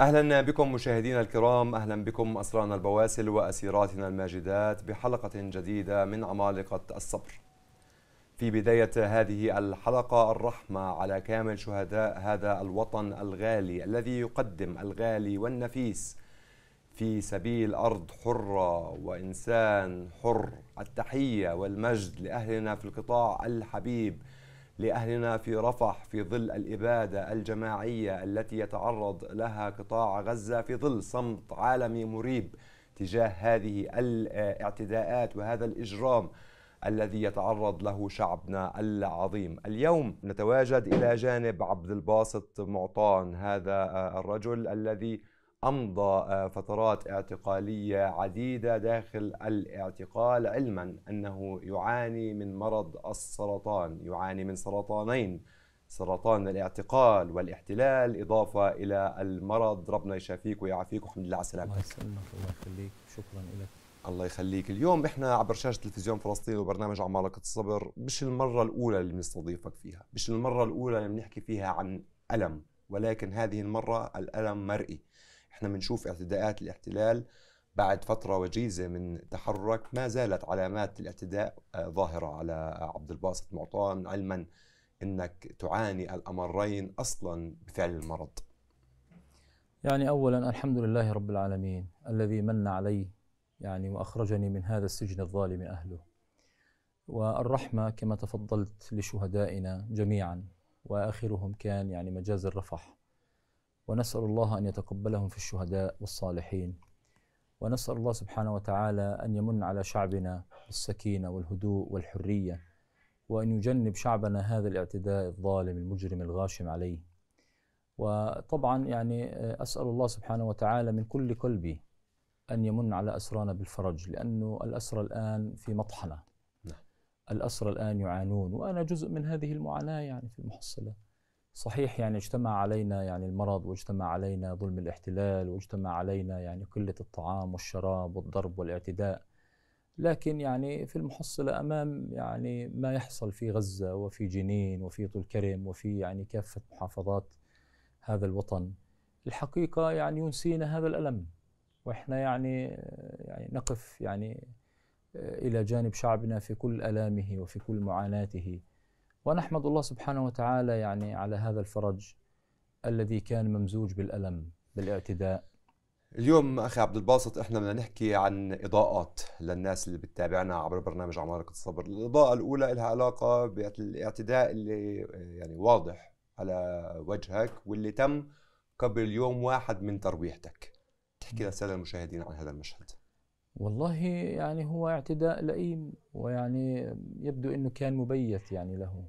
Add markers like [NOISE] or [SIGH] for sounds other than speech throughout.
اهلا بكم مشاهدينا الكرام، اهلا بكم اسرانا البواسل واسيراتنا الماجدات بحلقه جديده من عمالقه الصبر. في بدايه هذه الحلقه الرحمه على كامل شهداء هذا الوطن الغالي الذي يقدم الغالي والنفيس في سبيل ارض حره وانسان حر، التحيه والمجد لاهلنا في القطاع الحبيب لأهلنا في رفح في ظل الإبادة الجماعية التي يتعرض لها قطاع غزة في ظل صمت عالمي مريب تجاه هذه الاعتداءات وهذا الإجرام الذي يتعرض له شعبنا العظيم اليوم نتواجد إلى جانب عبد الباسط معطان هذا الرجل الذي أمضى آه، فترات اعتقالية عديدة داخل الاعتقال علما أنه يعاني من مرض السرطان يعاني من سرطانين سرطان الاعتقال والاحتلال إضافة إلى المرض ربنا يشافيك ويعافيك والحمد لله على سلامتك الله يسلمك الله يخليك شكرا لك الله يخليك اليوم احنا عبر شاشه تلفزيون فلسطين وبرنامج عمالقه الصبر مش المره الاولى اللي بنستضيفك فيها مش المره الاولى اللي بنحكي فيها عن الم ولكن هذه المره الالم مرئي احنا بنشوف اعتداءات الاحتلال بعد فترة وجيزة من تحرك ما زالت علامات الاعتداء آه، ظاهرة على عبد الباسط معطان علما أنك تعاني الأمرين أصلا بفعل المرض يعني أولا الحمد لله رب العالمين الذي من علي يعني وأخرجني من هذا السجن الظالم أهله والرحمة كما تفضلت لشهدائنا جميعا وآخرهم كان يعني مجاز الرفح ونسأل الله أن يتقبلهم في الشهداء والصالحين ونسأل الله سبحانه وتعالى أن يمن على شعبنا بالسكينة والهدوء والحرية وأن يجنب شعبنا هذا الاعتداء الظالم المجرم الغاشم عليه وطبعا يعني آه، أسأل الله سبحانه وتعالى من كل قلبي أن يمن على أسرانا بالفرج لأنه الأسرى الآن في مطحنة نعم. الأسرى الآن يعانون وأنا جزء من هذه المعاناة يعني في المحصلة صحيح يعني اجتمع علينا يعني المرض واجتمع علينا ظلم الاحتلال واجتمع علينا يعني قلة الطعام والشراب والضرب والاعتداء لكن يعني في المحصلة أمام يعني ما يحصل في غزة وفي جنين وفي طول كرم وفي يعني كافة محافظات هذا الوطن الحقيقة يعني ينسينا هذا الألم وإحنا يعني يعني نقف يعني إلى جانب شعبنا في كل ألامه وفي كل معاناته ونحمد الله سبحانه وتعالى يعني على هذا الفرج الذي كان ممزوج بالألم بالاعتداء اليوم اخي عبد الباسط احنا بدنا نحكي عن اضاءات للناس اللي بتتابعنا عبر برنامج عمارقه الصبر، الاضاءه الاولى لها علاقه بالاعتداء اللي يعني واضح على وجهك واللي تم قبل يوم واحد من ترويحتك. تحكي للساده المشاهدين عن هذا المشهد. والله يعني هو اعتداء لئيم ويعني يبدو انه كان مبيت يعني له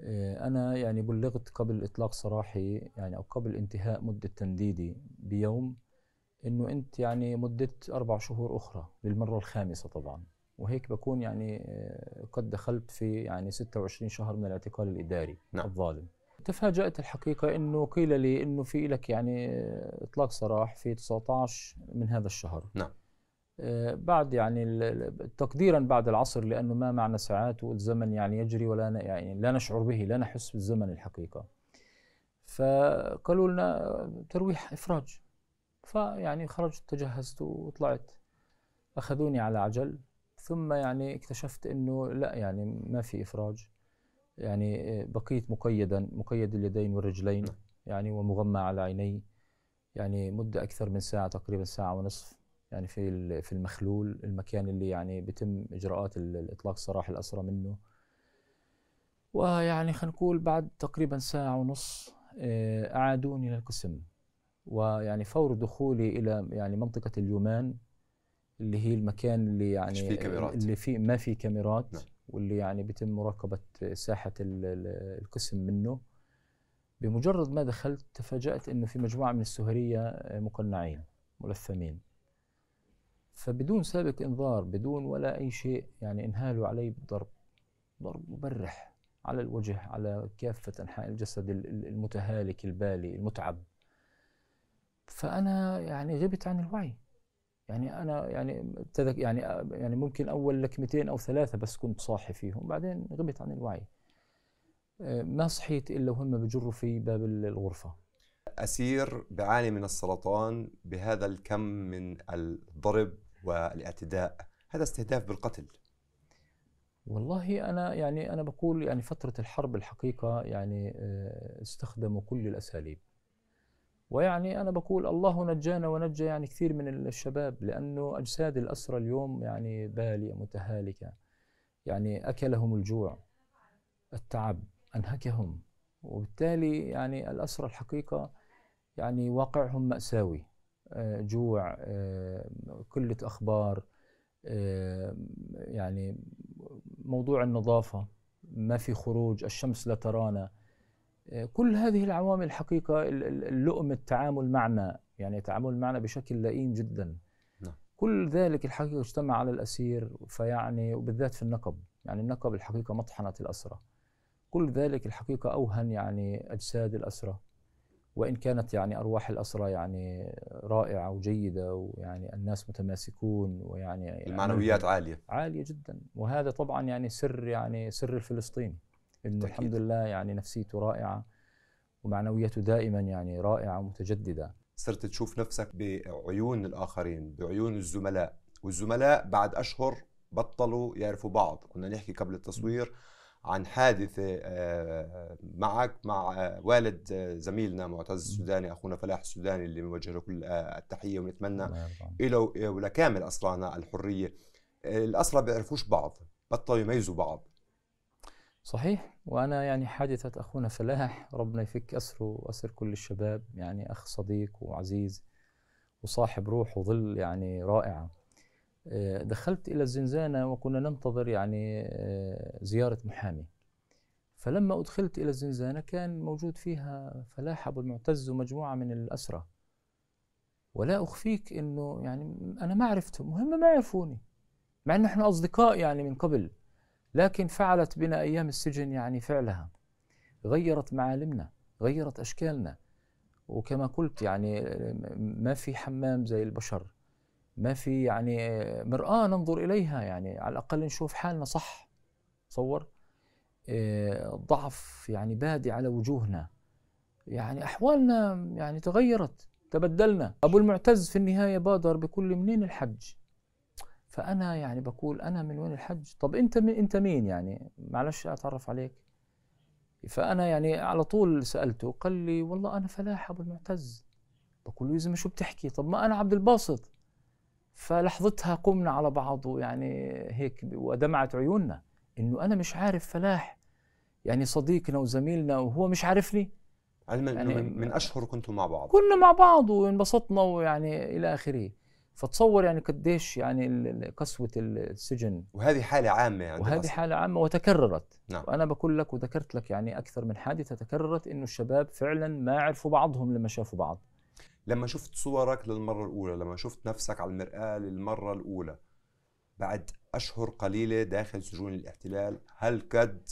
آه، انا يعني بلغت قبل اطلاق سراحي يعني او قبل انتهاء مده تمديدي بيوم انه انت يعني مده اربع شهور اخرى للمره الخامسه طبعا وهيك بكون يعني آه، قد دخلت في يعني 26 شهر من الاعتقال الاداري نعم. الظالم تفاجأت الحقيقة أنه قيل لي أنه في لك يعني آه، إطلاق سراح في 19 من هذا الشهر نعم بعد يعني تقديرا بعد العصر لانه ما معنى ساعات والزمن يعني يجري ولا يعني لا نشعر به لا نحس بالزمن الحقيقه فقالوا لنا ترويح افراج فيعني خرجت تجهزت وطلعت اخذوني على عجل ثم يعني اكتشفت انه لا يعني ما في افراج يعني بقيت مقيدا مقيد اليدين والرجلين نعم. يعني ومغمى على عيني يعني مده اكثر من ساعه تقريبا ساعه ونصف يعني في في المخلول المكان اللي يعني بتم اجراءات الاطلاق سراح الاسرى منه ويعني خلينا نقول بعد تقريبا ساعه ونص آه، اعادوني للقسم ويعني فور دخولي الى يعني منطقه اليومان اللي هي المكان اللي يعني فيه كاميرات. اللي فيه ما في كاميرات نعم. واللي يعني بتم مراقبه ساحه القسم منه بمجرد ما دخلت تفاجات انه في مجموعه من السهريه مقنعين ملثمين فبدون سابق انذار بدون ولا اي شيء يعني انهالوا علي بالضرب ضرب مبرح على الوجه على كافة أنحاء الجسد المتهالك البالي المتعب فأنا يعني غبت عن الوعي يعني أنا يعني تذك يعني يعني ممكن أول لكمتين أو ثلاثة بس كنت صاحي فيهم بعدين غبت عن الوعي أه، ما صحيت إلا وهم بجروا في باب الغرفة أسير بعاني من السرطان بهذا الكم من الضرب والاعتداء هذا استهداف بالقتل والله انا يعني انا بقول يعني فتره الحرب الحقيقه يعني آه، استخدموا كل الاساليب ويعني انا بقول الله نجانا ونجى يعني كثير من الشباب لانه اجساد الاسرى اليوم يعني باليه متهالكه يعني اكلهم الجوع التعب انهكهم وبالتالي يعني الاسرى الحقيقه يعني واقعهم ماساوي آه، جوع آه، قلة أخبار آه، يعني موضوع النظافة ما في خروج الشمس لا ترانا كل هذه العوامل الحقيقة اللؤم التعامل معنا يعني تعامل معنا بشكل لئيم جدا نعم. كل ذلك الحقيقة اجتمع على الأسير فيعني وبالذات في النقب يعني النقب الحقيقة مطحنة الأسرة كل ذلك الحقيقة أوهن يعني أجساد الأسرة وإن كانت يعني أرواح الأسرى يعني رائعة وجيدة ويعني الناس متماسكون ويعني يعني المعنويات عالية عالية جدا وهذا طبعا يعني سر يعني سر الفلسطيني إنه الحمد لله يعني نفسيته رائعة ومعنويته دائما يعني رائعة ومتجددة صرت تشوف نفسك بعيون الآخرين بعيون الزملاء والزملاء بعد أشهر بطلوا يعرفوا بعض كنا نحكي قبل التصوير م. عن حادثه آه، معك مع والد زميلنا معتز السوداني اخونا فلاح السوداني اللي بنوجه له كل آه، التحيه ونتمنى له آه، ولكامل أسرانا الحريه الاسرى بيعرفوش بعض بطلوا يميزوا بعض صحيح وانا يعني حادثه اخونا فلاح ربنا يفك اسره واسر كل الشباب يعني اخ صديق وعزيز وصاحب روح وظل يعني رائعه آه، دخلت إلى الزنزانة وكنا ننتظر يعني آه، زيارة محامي فلما أدخلت إلى الزنزانة كان موجود فيها فلاح أبو المعتز ومجموعة من الأسرة ولا أخفيك أنه يعني أنا ما عرفتهم وهم ما عرفوني مع أنه إحنا أصدقاء يعني من قبل لكن فعلت بنا أيام السجن يعني فعلها غيرت معالمنا غيرت أشكالنا وكما قلت يعني آه، ما في حمام زي البشر ما في يعني مرآة ننظر إليها يعني على الأقل نشوف حالنا صح تصور آه، ضعف يعني بادي على وجوهنا يعني أحوالنا يعني تغيرت تبدلنا أبو المعتز في النهاية بادر بكل منين الحج فأنا يعني بقول أنا من وين الحج طب أنت من أنت مين يعني معلش أتعرف عليك فأنا يعني على طول سألته قال لي والله أنا فلاح أبو المعتز بقول له يا زلمة شو بتحكي طب ما أنا عبد الباسط فلحظتها قمنا على بعض يعني هيك ودمعت عيوننا انه انا مش عارف فلاح يعني صديقنا وزميلنا وهو مش عارفني علما يعني من, من اشهر كنتم مع بعض كنا مع بعض وانبسطنا ويعني الى اخره فتصور يعني قديش يعني قسوه السجن وهذه حاله عامه يعني وهذه حاله عامه وتكررت نعم. وانا بقول لك وذكرت لك يعني اكثر من حادثه تكررت انه الشباب فعلا ما عرفوا بعضهم لما شافوا بعض لما شفت صورك للمرة الأولى لما شفت نفسك على المرآة للمرة الأولى بعد أشهر قليلة داخل سجون الاحتلال هل قد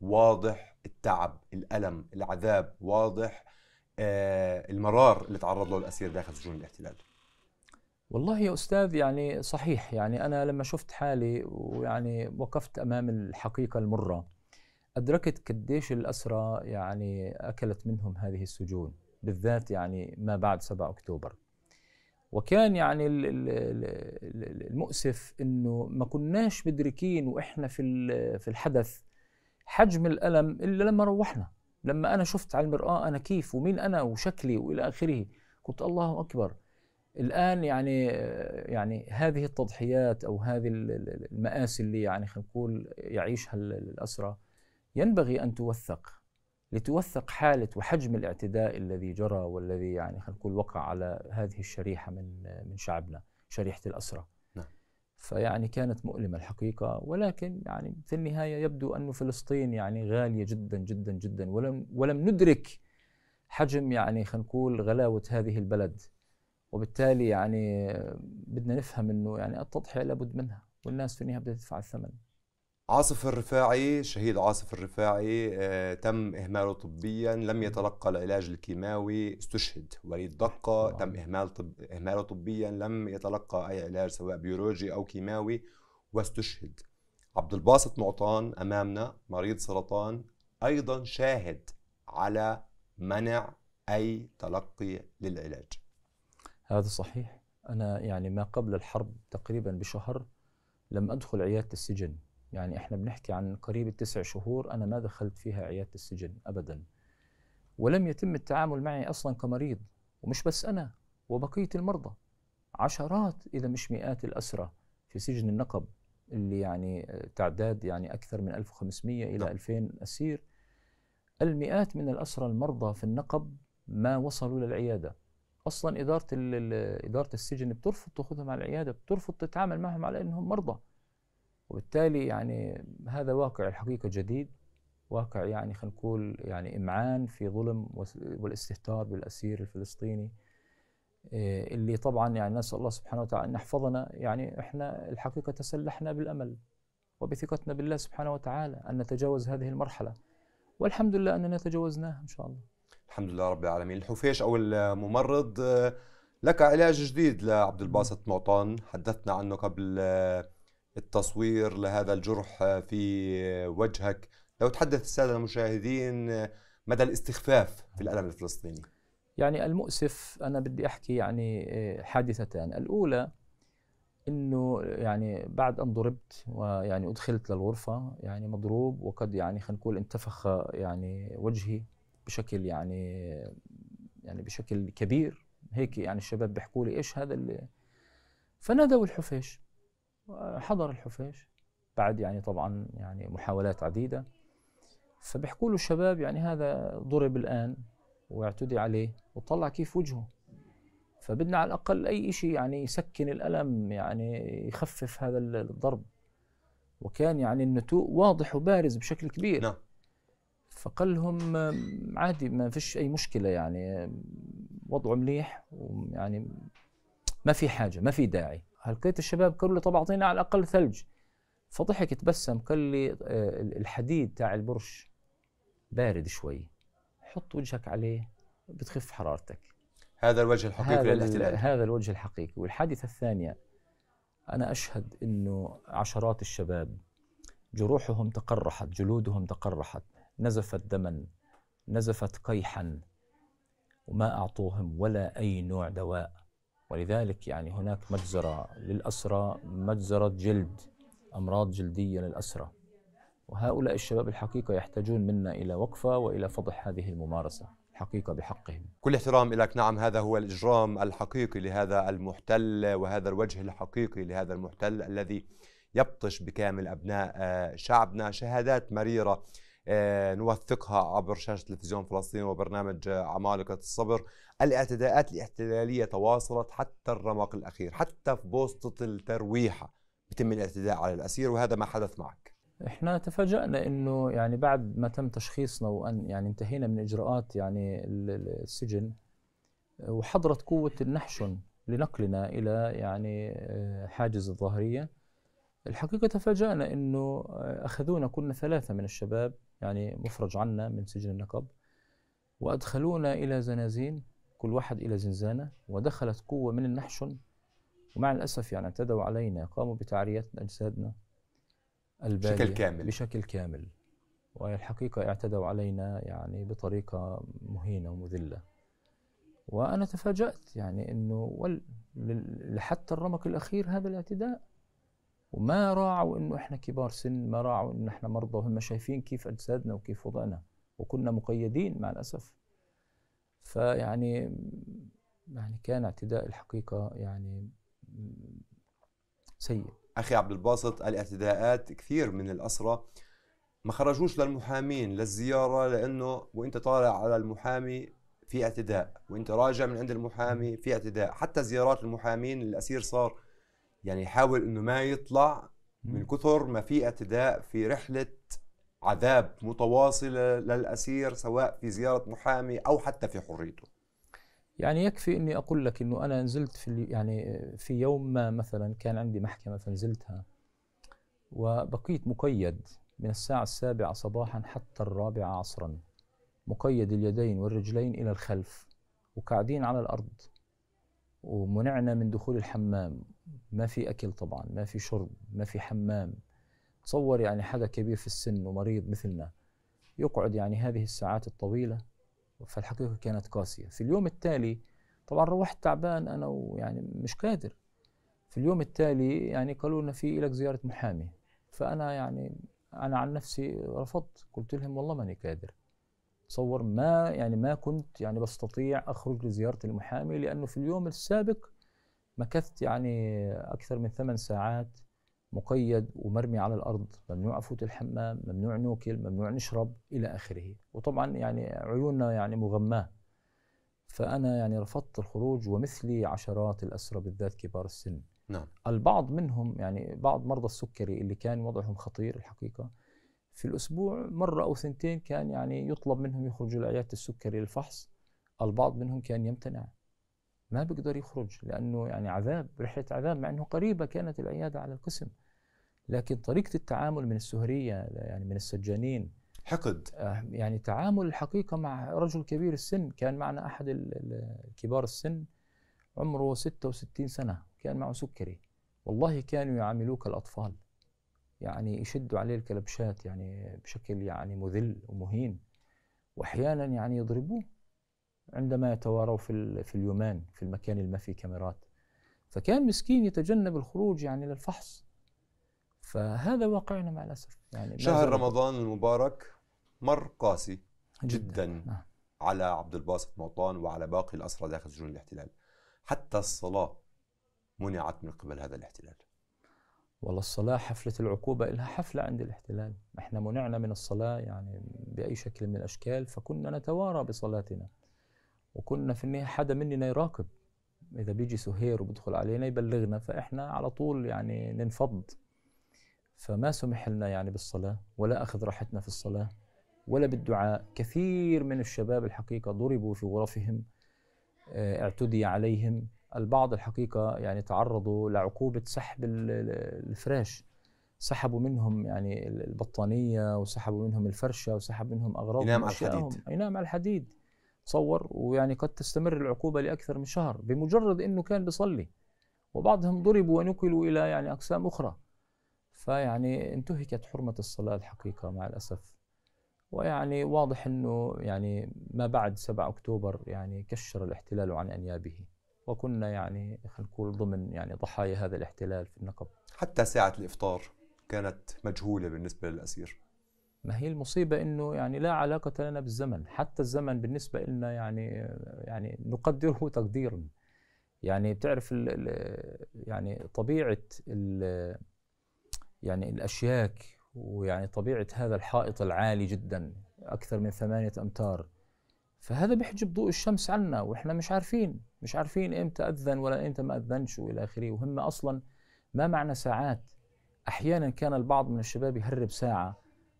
واضح التعب الألم العذاب واضح آه المرار اللي تعرض له الأسير داخل سجون الاحتلال والله يا أستاذ يعني صحيح يعني أنا لما شفت حالي ويعني وقفت أمام الحقيقة المرة أدركت قديش الأسرة يعني أكلت منهم هذه السجون بالذات يعني ما بعد 7 أكتوبر وكان يعني المؤسف انه ما كناش مدركين واحنا في في الحدث حجم الالم الا لما روحنا لما انا شفت على المراه انا كيف ومين انا وشكلي والى اخره قلت الله اكبر الان يعني يعني هذه التضحيات او هذه المآسي اللي يعني خلينا نقول يعيشها الاسرى ينبغي ان توثق لتوثق حالة وحجم الاعتداء الذي جرى والذي يعني خلينا نقول وقع على هذه الشريحة من من شعبنا شريحة الأسرة نعم. فيعني كانت مؤلمة الحقيقة ولكن يعني في النهاية يبدو أن فلسطين يعني غالية جدا جدا جدا ولم ولم ندرك حجم يعني خلينا نقول غلاوة هذه البلد وبالتالي يعني بدنا نفهم انه يعني التضحية لابد منها والناس في النهاية بدها تدفع الثمن عاصف الرفاعي الشهيد عاصف الرفاعي آه، تم إهماله طبيا لم يتلقى العلاج الكيماوي استشهد وليد دقة تم إهمال طب... إهماله طبيا لم يتلقى أي علاج سواء بيولوجي أو كيماوي واستشهد عبد الباسط معطان أمامنا مريض سرطان أيضا شاهد على منع أي تلقي للعلاج هذا صحيح أنا يعني ما قبل الحرب تقريبا بشهر لم أدخل عيادة السجن يعني احنا بنحكي عن قريب التسع شهور انا ما دخلت فيها عياده السجن ابدا ولم يتم التعامل معي اصلا كمريض ومش بس انا وبقيه المرضى عشرات اذا مش مئات الاسرى في سجن النقب اللي يعني تعداد يعني اكثر من 1500 الى 2000 نعم. اسير المئات من الاسرى المرضى في النقب ما وصلوا للعياده اصلا اداره اداره السجن بترفض تاخذهم على العياده بترفض تتعامل معهم على انهم مرضى وبالتالي يعني هذا واقع الحقيقة جديد واقع يعني خلينا نقول يعني إمعان في ظلم والاستهتار بالأسير الفلسطيني آه، اللي طبعا يعني نسأل الله سبحانه وتعالى أن يحفظنا يعني إحنا الحقيقة تسلحنا بالأمل وبثقتنا بالله سبحانه وتعالى أن نتجاوز هذه المرحلة والحمد لله أننا تجاوزناها إن شاء الله الحمد لله رب العالمين الحفيش أو الممرض آه، لك علاج جديد لعبد الباسط معطان حدثنا عنه قبل آه، التصوير لهذا الجرح في وجهك لو تحدث السادة المشاهدين مدى الاستخفاف في الألم الفلسطيني يعني المؤسف أنا بدي أحكي يعني آه، حادثتان الأولى انه يعني بعد ان ضربت ويعني ادخلت للغرفه يعني مضروب وقد يعني خلينا نقول انتفخ يعني وجهي بشكل يعني يعني بشكل كبير هيك يعني الشباب بيحكوا لي ايش هذا اللي فنادوا الحفيش حضر الحفيش بعد يعني طبعا يعني محاولات عديدة فبيحكوا له الشباب يعني هذا ضرب الآن واعتدي عليه وطلع كيف وجهه فبدنا على الأقل أي شيء يعني يسكن الألم يعني يخفف هذا الضرب وكان يعني النتوء واضح وبارز بشكل كبير نعم فقال لهم عادي ما فيش أي مشكلة يعني وضعه مليح ويعني ما في حاجة ما في داعي هلقيت الشباب قالوا لي طب اعطينا على الاقل ثلج فضحك تبسم قال لي آه، الحديد تاع البرش بارد شوي حط وجهك عليه بتخف حرارتك هذا الوجه الحقيقي هذا للاحتلال هذا الوجه الحقيقي والحادثة الثانية أنا أشهد أنه عشرات الشباب جروحهم تقرحت جلودهم تقرحت نزفت دما نزفت قيحا وما أعطوهم ولا أي نوع دواء ولذلك يعني هناك مجزرة للأسرى مجزرة جلد أمراض جلدية للأسرى وهؤلاء الشباب الحقيقة يحتاجون منا إلى وقفة وإلى فضح هذه الممارسة الحقيقة بحقهم كل احترام لك نعم هذا هو الإجرام الحقيقي لهذا المحتل وهذا الوجه الحقيقي لهذا المحتل الذي يبطش بكامل أبناء شعبنا شهادات مريرة آه، نوثقها عبر شاشة تلفزيون فلسطين وبرنامج آه، عمالقة الصبر الاعتداءات الاحتلالية تواصلت حتى الرمق الأخير حتى في بوسطة الترويحة بتم الاعتداء على الأسير وهذا ما حدث معك احنا تفاجأنا انه يعني بعد ما تم تشخيصنا وان يعني انتهينا من اجراءات يعني السجن آه، وحضرت قوة النحشن لنقلنا الى يعني حاجز الظهريه الحقيقه تفاجأنا انه اخذونا كنا ثلاثه من الشباب يعني مفرج عنا من سجن النقب وأدخلونا إلى زنازين كل واحد إلى زنزانة ودخلت قوة من النحشن ومع الأسف يعني اعتدوا علينا قاموا بتعرية أجسادنا بشكل كامل بشكل كامل والحقيقة اعتدوا علينا يعني بطريقة مهينة ومذلة وأنا تفاجأت يعني أنه حتى الرمق الأخير هذا الاعتداء وما راعوا انه احنا كبار سن ما راعوا انه احنا مرضى وهم شايفين كيف اجسادنا وكيف وضعنا وكنا مقيدين مع الاسف فيعني يعني كان اعتداء الحقيقه يعني سيء اخي عبد الباسط الاعتداءات كثير من الاسرى ما خرجوش للمحامين للزياره لانه وانت طالع على المحامي في اعتداء وانت راجع من عند المحامي في اعتداء حتى زيارات المحامين الاسير صار يعني يحاول انه ما يطلع من كثر ما في اعتداء في رحله عذاب متواصله للاسير سواء في زياره محامي او حتى في حريته يعني يكفي اني اقول لك انه انا نزلت في يعني في يوم ما مثلا كان عندي محكمه فنزلتها وبقيت مقيد من الساعه السابعه صباحا حتى الرابعه عصرا مقيد اليدين والرجلين الى الخلف وقاعدين على الارض ومنعنا من دخول الحمام ما في أكل طبعا ما في شرب ما في حمام تصور يعني حدا كبير في السن ومريض مثلنا يقعد يعني هذه الساعات الطويلة فالحقيقة كانت قاسية في اليوم التالي طبعا روحت تعبان أنا ويعني مش قادر في اليوم التالي يعني قالوا لنا في لك زيارة محامي فأنا يعني أنا عن نفسي رفضت قلت لهم والله ماني قادر تصور ما يعني ما كنت يعني بستطيع اخرج لزياره المحامي لانه في اليوم السابق مكثت يعني اكثر من ثمان ساعات مقيد ومرمي على الارض ممنوع افوت الحمام ممنوع نوكل ممنوع نشرب الى اخره وطبعا يعني عيوننا يعني مغماه فانا يعني رفضت الخروج ومثلي عشرات الاسرى بالذات كبار السن نعم البعض منهم يعني بعض مرضى السكري اللي كان وضعهم خطير الحقيقه في الأسبوع مرة أو ثنتين كان يعني يطلب منهم يخرجوا لعيادة السكري للفحص البعض منهم كان يمتنع ما بيقدر يخرج لأنه يعني عذاب رحلة عذاب مع أنه قريبة كانت العيادة على القسم لكن طريقة التعامل من السهرية يعني من السجانين حقد آه، يعني تعامل الحقيقة مع رجل كبير السن كان معنا أحد الكبار السن عمره 66 سنة كان معه سكري والله كانوا يعاملوه كالأطفال يعني يشدوا عليه الكلبشات يعني بشكل يعني مذل ومهين واحيانا يعني يضربوه عندما يتواروا في في اليومان في المكان اللي ما فيه كاميرات فكان مسكين يتجنب الخروج يعني للفحص فهذا واقعنا مع الاسف يعني شهر رمضان المبارك مر قاسي جدا, جداً. نعم. على عبد الباسط موطان وعلى باقي الاسرى داخل سجون الاحتلال حتى الصلاه منعت من قبل هذا الاحتلال والله الصلاة حفلة العقوبة إلها حفلة عند الاحتلال إحنا منعنا من الصلاة يعني بأي شكل من الأشكال فكنا نتوارى بصلاتنا وكنا في النهاية حدا مننا يراقب إذا بيجي سهير وبدخل علينا يبلغنا فإحنا على طول يعني ننفض فما سمح لنا يعني بالصلاة ولا أخذ راحتنا في الصلاة ولا بالدعاء كثير من الشباب الحقيقة ضربوا في غرفهم آه، اعتدي عليهم البعض الحقيقه يعني تعرضوا لعقوبه سحب الفراش سحبوا منهم يعني البطانيه وسحبوا منهم الفرشه وسحبوا منهم اغراض ينام على الحديد ينام على الحديد تصور ويعني قد تستمر العقوبه لاكثر من شهر بمجرد انه كان بيصلي وبعضهم ضربوا ونقلوا الى يعني اقسام اخرى فيعني انتهكت حرمه الصلاه الحقيقه مع الاسف ويعني واضح انه يعني ما بعد 7 اكتوبر يعني كشر الاحتلال عن انيابه وكنا يعني خلينا نقول ضمن يعني ضحايا هذا الاحتلال في النقب حتى ساعة الإفطار كانت مجهولة بالنسبة للأسير ما هي المصيبة إنه يعني لا علاقة لنا بالزمن حتى الزمن بالنسبة لنا يعني يعني نقدره تقديرا يعني بتعرف الـ الـ يعني طبيعة ال يعني الأشياك ويعني طبيعة هذا الحائط العالي جدا أكثر من ثمانية أمتار فهذا بيحجب ضوء الشمس عنا واحنا مش عارفين مش عارفين امتى اذن ولا امتى ما اذنش والى اخره وهم اصلا ما معنى ساعات احيانا كان البعض من الشباب يهرب ساعه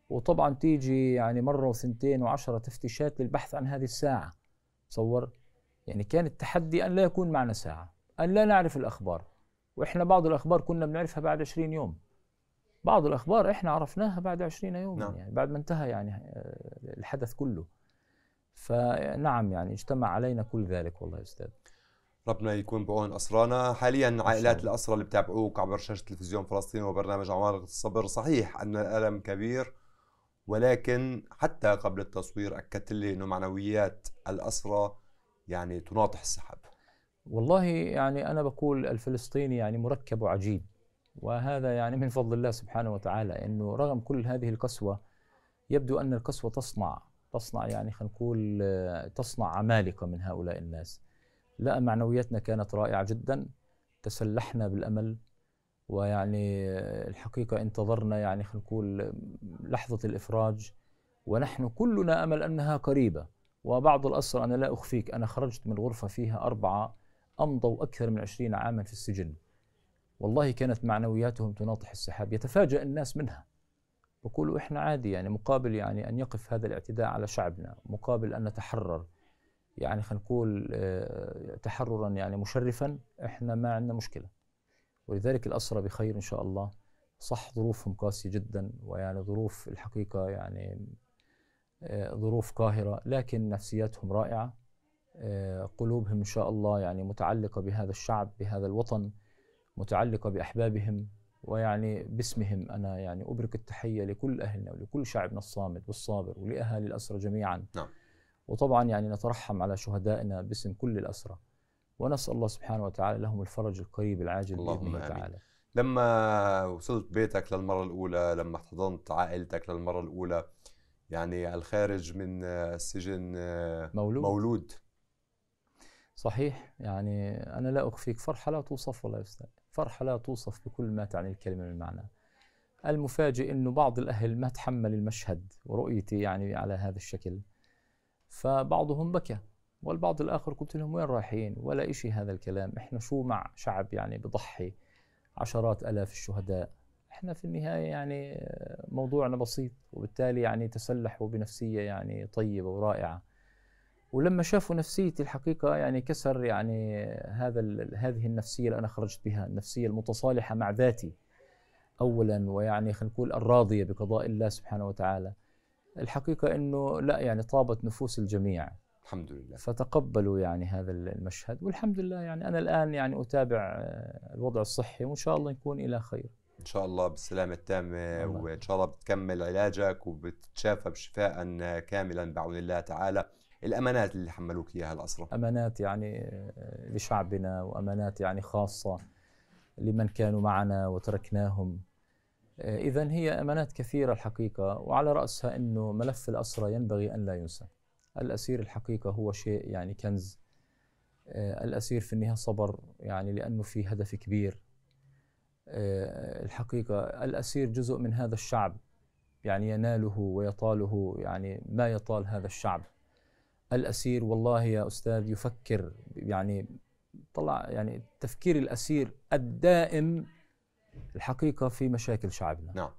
وطبعا تيجي يعني مره وثنتين وعشرة تفتيشات للبحث عن هذه الساعه تصور يعني كان التحدي ان لا يكون معنا ساعه ان لا نعرف الاخبار واحنا بعض الاخبار كنا بنعرفها بعد 20 يوم بعض الاخبار احنا عرفناها بعد 20 يوم نعم. يعني بعد ما انتهى يعني آه، الحدث كله فنعم يعني اجتمع علينا كل ذلك والله يا استاذ ربنا يكون بعون اسرانا حاليا عائلات الاسرى اللي بتابعوك عبر شاشه تلفزيون فلسطين وبرنامج عمالقه الصبر صحيح ان الالم كبير ولكن حتى قبل التصوير اكدت لي انه معنويات الاسرى يعني تناطح السحاب والله يعني انا بقول الفلسطيني يعني مركب وعجيب وهذا يعني من فضل الله سبحانه وتعالى انه رغم كل هذه القسوه يبدو ان القسوه تصنع تصنع يعني خلينا نقول تصنع عمالقة من هؤلاء الناس لا معنوياتنا كانت رائعة جدا تسلحنا بالأمل ويعني الحقيقة انتظرنا يعني خلينا نقول لحظة الإفراج ونحن كلنا أمل أنها قريبة وبعض الأسر أنا لا أخفيك أنا خرجت من غرفة فيها أربعة أمضوا أكثر من عشرين عاما في السجن والله كانت معنوياتهم تناطح السحاب يتفاجأ الناس منها بقولوا احنا عادي يعني مقابل يعني ان يقف هذا الاعتداء على شعبنا مقابل ان نتحرر يعني خلينا نقول آه، تحررا يعني مشرفا احنا ما عندنا مشكله ولذلك الاسرى بخير ان شاء الله صح ظروفهم قاسيه جدا ويعني ظروف الحقيقه يعني آه، ظروف قاهره لكن نفسياتهم رائعه آه، قلوبهم ان شاء الله يعني متعلقه بهذا الشعب بهذا الوطن متعلقه باحبابهم ويعني باسمهم أنا يعني أبرك التحية لكل أهلنا ولكل شعبنا الصامت والصابر ولأهالي الأسرة جميعا نعم. وطبعا يعني نترحم على شهدائنا باسم كل الأسرة ونسأل الله سبحانه وتعالى لهم الفرج القريب العاجل اللهم بإذنه تعالى لما وصلت بيتك للمرة الأولى لما احتضنت عائلتك للمرة الأولى يعني الخارج من السجن مولود, مولود. صحيح يعني أنا لا أخفيك فرحة لا توصف والله يا أستاذ فرحة لا توصف بكل ما تعني الكلمة من معنى المفاجئ أنه بعض الأهل ما تحمل المشهد ورؤيتي يعني على هذا الشكل فبعضهم بكى والبعض الآخر قلت لهم وين رايحين ولا إشي هذا الكلام إحنا شو مع شعب يعني بضحي عشرات ألاف الشهداء إحنا في النهاية يعني موضوعنا بسيط وبالتالي يعني تسلحوا بنفسية يعني طيبة ورائعة ولما شافوا نفسيتي الحقيقة يعني كسر يعني هذا هذه النفسية اللي أنا خرجت بها النفسية المتصالحة مع ذاتي أولا ويعني خلينا نقول الراضية بقضاء الله سبحانه وتعالى الحقيقة أنه لا يعني طابت نفوس الجميع الحمد لله فتقبلوا يعني هذا المشهد والحمد لله يعني أنا الآن يعني أتابع آه، الوضع الصحي وإن شاء الله نكون إلى خير ان شاء الله بالسلامه التامه وان شاء الله بتكمل علاجك وبتتشافى بشفاء آه، كاملا بعون الله تعالى الامانات اللي حملوك اياها الاسرى امانات يعني آه، لشعبنا وامانات يعني خاصه لمن كانوا معنا وتركناهم آه، اذا هي امانات كثيره الحقيقه وعلى راسها انه ملف الاسرى ينبغي ان لا ينسى الاسير الحقيقه هو شيء يعني كنز آه، الاسير في النهايه صبر يعني لانه في هدف كبير الحقيقه الاسير جزء من هذا الشعب يعني يناله ويطاله يعني ما يطال هذا الشعب الاسير والله يا استاذ يفكر يعني طلع يعني تفكير الاسير الدائم الحقيقه في مشاكل شعبنا نعم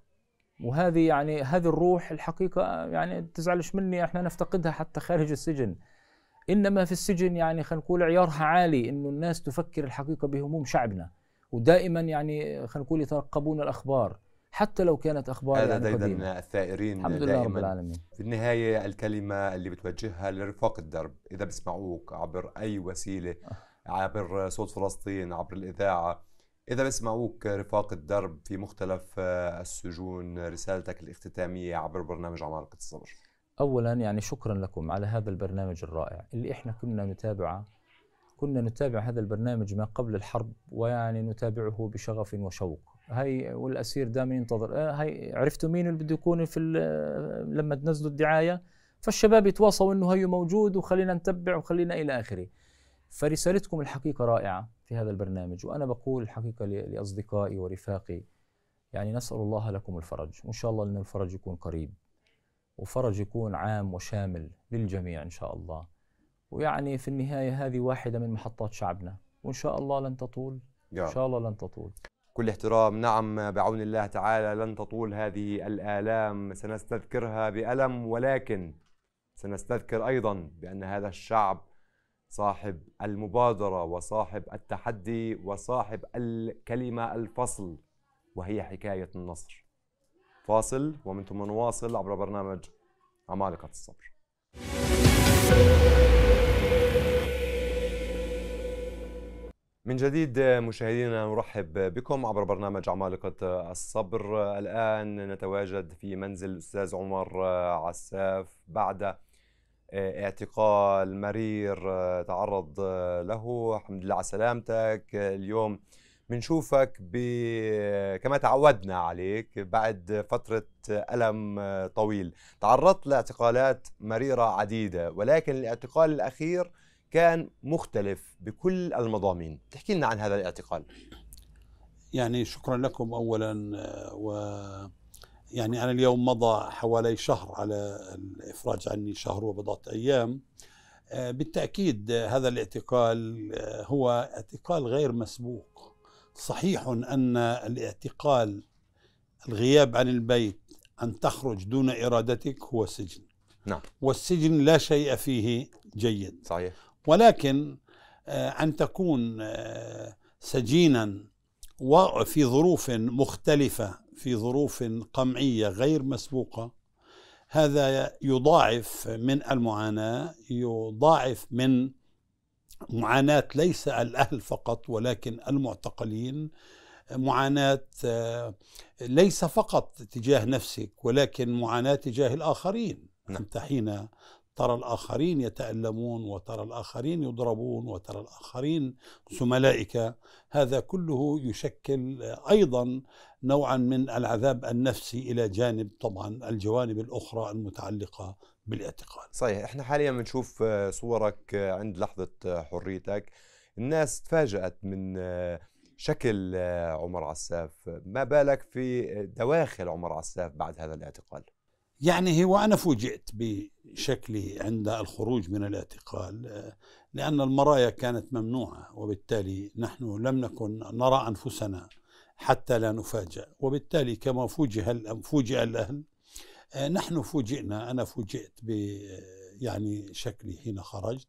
وهذه يعني هذه الروح الحقيقه يعني تزعلش مني احنا نفتقدها حتى خارج السجن انما في السجن يعني خلينا نقول عيارها عالي انه الناس تفكر الحقيقه بهموم شعبنا ودائما يعني خلينا نقول يترقبون الاخبار حتى لو كانت اخبار هذا يعني ديدن الثائرين الحمد لله رب العالمين في النهايه الكلمه اللي بتوجهها لرفاق الدرب اذا بسمعوك عبر اي وسيله عبر صوت فلسطين عبر الاذاعه اذا بسمعوك رفاق الدرب في مختلف آه، السجون رسالتك الاختتاميه عبر برنامج عمالقه الصبر اولا يعني شكرا لكم على هذا البرنامج الرائع اللي احنا كنا نتابعه كنا نتابع هذا البرنامج ما قبل الحرب ويعني نتابعه بشغف وشوق هي والاسير دائما ينتظر هي آه، عرفتوا مين اللي بده يكون في آه، لما تنزلوا الدعايه فالشباب يتواصوا انه هيو موجود وخلينا نتبع وخلينا الى اخره فرسالتكم الحقيقه رائعه في هذا البرنامج وانا بقول الحقيقه لاصدقائي ورفاقي يعني نسال الله لكم الفرج وان شاء الله ان الفرج يكون قريب وفرج يكون عام وشامل للجميع ان شاء الله ويعني في النهايه هذه واحده من محطات شعبنا وان شاء الله لن تطول ان شاء الله لن تطول كل احترام نعم بعون الله تعالى لن تطول هذه الآلام سنستذكرها بألم ولكن سنستذكر أيضا بأن هذا الشعب صاحب المبادرة وصاحب التحدي وصاحب الكلمة الفصل وهي حكاية النصر فاصل ومن ثم نواصل عبر برنامج عمالقة الصبر من جديد مشاهدينا نرحب بكم عبر برنامج عمالقة الصبر الآن نتواجد في منزل الأستاذ عمر عساف بعد اعتقال مرير تعرض له الحمد لله على سلامتك اليوم بنشوفك ب... كما تعودنا عليك بعد فترة ألم طويل تعرضت لاعتقالات مريرة عديدة ولكن الاعتقال الأخير كان مختلف بكل المضامين تحكي لنا عن هذا الاعتقال يعني شكرا لكم اولا آه، و يعني انا اليوم مضى حوالي شهر على الافراج عني شهر وبضعه ايام آه، بالتاكيد هذا الاعتقال آه، هو اعتقال غير مسبوق صحيح ان الاعتقال الغياب عن البيت ان تخرج دون ارادتك هو سجن نعم والسجن لا شيء فيه جيد صحيح ولكن آه، أن تكون آه، سجينا وفي ظروف مختلفة في ظروف قمعية غير مسبوقة هذا يضاعف من المعاناة يضاعف من معاناة ليس الأهل فقط ولكن المعتقلين معاناة آه، ليس فقط تجاه نفسك ولكن معاناة تجاه الآخرين أنت نعم. حين ترى الآخرين يتألمون وترى الآخرين يضربون وترى الآخرين زملائك هذا كله يشكل أيضا نوعا من العذاب النفسي إلى جانب طبعا الجوانب الأخرى المتعلقة بالاعتقاد صحيح احنا حاليا بنشوف آه، صورك آه، عند لحظة آه، حريتك الناس تفاجأت من شكل عمر عساف ما بالك في دواخل عمر عساف بعد هذا الاعتقال يعني هو أنا فوجئت بشكله عند الخروج من الاعتقال لأن المرايا كانت ممنوعة وبالتالي نحن لم نكن نرى أنفسنا حتى لا نفاجأ وبالتالي كما فوجئ فوجئ الأهل نحن فوجئنا أنا فوجئت ب يعني شكلي حين خرجت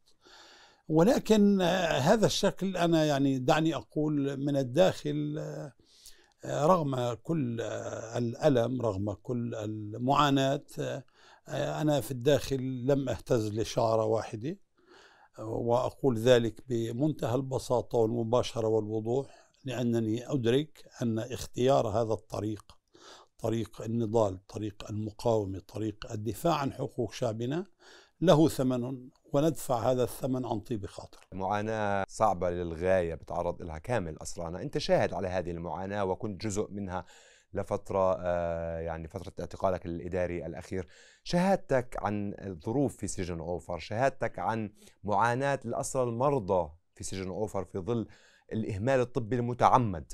ولكن هذا الشكل أنا يعني دعني أقول من الداخل رغم كل الألم رغم كل المعاناة أنا في الداخل لم أهتز لشعرة واحدة وأقول ذلك بمنتهى البساطة والمباشرة والوضوح لأنني أدرك أن اختيار هذا الطريق طريق النضال طريق المقاومة طريق الدفاع عن حقوق شعبنا له ثمن وندفع هذا الثمن عن طيب خاطر معاناة صعبة للغاية بتعرض لها كامل أسرانا أنت شاهد على هذه المعاناة وكنت جزء منها لفترة آه، يعني فترة اعتقالك الإداري الأخير شهادتك عن الظروف في سجن أوفر شهادتك عن معاناة الأسرى المرضى في سجن أوفر في ظل الإهمال الطبي المتعمد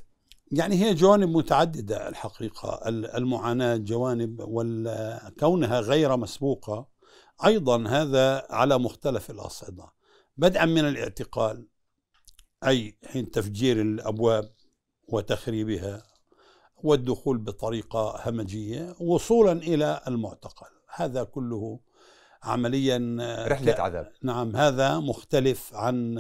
يعني هي جوانب متعددة الحقيقة المعاناة جوانب وكونها غير مسبوقة أيضا هذا على مختلف الأصعدة بدءا من الاعتقال أي حين تفجير الأبواب وتخريبها والدخول بطريقة همجية وصولا إلى المعتقل هذا كله عمليا رحلة عذاب نعم هذا مختلف عن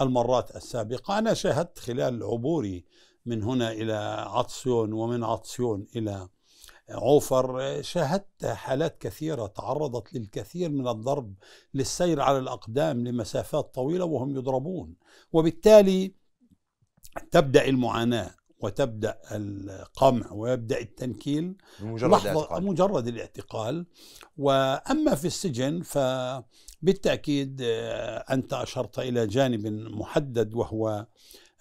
المرات السابقة أنا شاهدت خلال عبوري من هنا إلى عطسيون ومن عطسيون إلى عوفر شاهدت حالات كثيرة تعرضت للكثير من الضرب للسير على الأقدام لمسافات طويلة وهم يضربون وبالتالي تبدأ المعاناة وتبدا القمع ويبدا التنكيل بمجرد لحظة الاعتقال. مجرد الاعتقال واما في السجن فبالتاكيد آه، انت اشرت الى جانب محدد وهو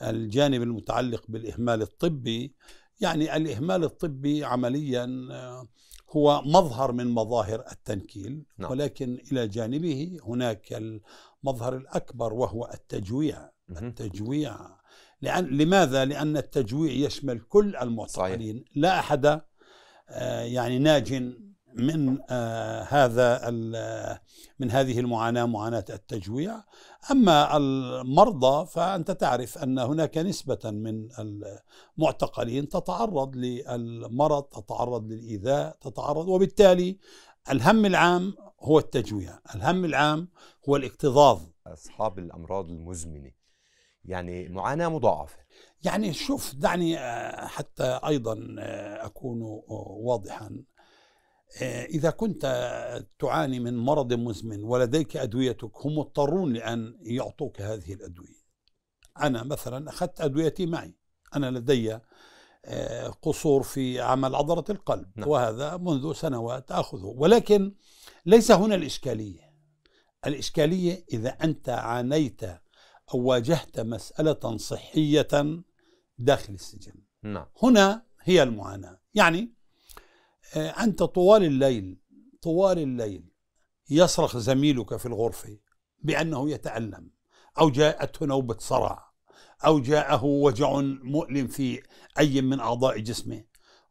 الجانب المتعلق بالاهمال الطبي يعني الإهمال الطبي عمليا آه، هو مظهر من مظاهر التنكيل نعم. ولكن إلى جانبه هناك المظهر الأكبر وهو التجويع التجويع لأن لماذا؟ لأن التجويع يشمل كل المعتقلين لا أحد آه، يعني ناج من آه هذا آه، من هذه المعاناه معاناه التجويع اما المرضى فانت تعرف ان هناك نسبه من المعتقلين تتعرض للمرض تتعرض للايذاء تتعرض وبالتالي الهم العام هو التجويع الهم العام هو الاكتظاظ اصحاب الامراض المزمنه يعني معاناه مضاعفه يعني شوف دعني آه، حتى ايضا آه، اكون واضحا آه، إذا كنت تعاني من مرض مزمن ولديك أدويتك هم مضطرون لأن يعطوك هذه الأدوية أنا مثلا أخذت أدويتي معي أنا لدي آه، قصور في عمل عضلة القلب نعم. وهذا منذ سنوات أخذه ولكن ليس هنا الإشكالية الإشكالية إذا أنت عانيت أو واجهت مسألة صحية داخل السجن نعم. هنا هي المعاناة يعني آه، أنت طوال الليل طوال الليل يصرخ زميلك في الغرفة بأنه يتألم أو جاءته نوبة صرع أو جاءه وجع مؤلم في أي من أعضاء جسمه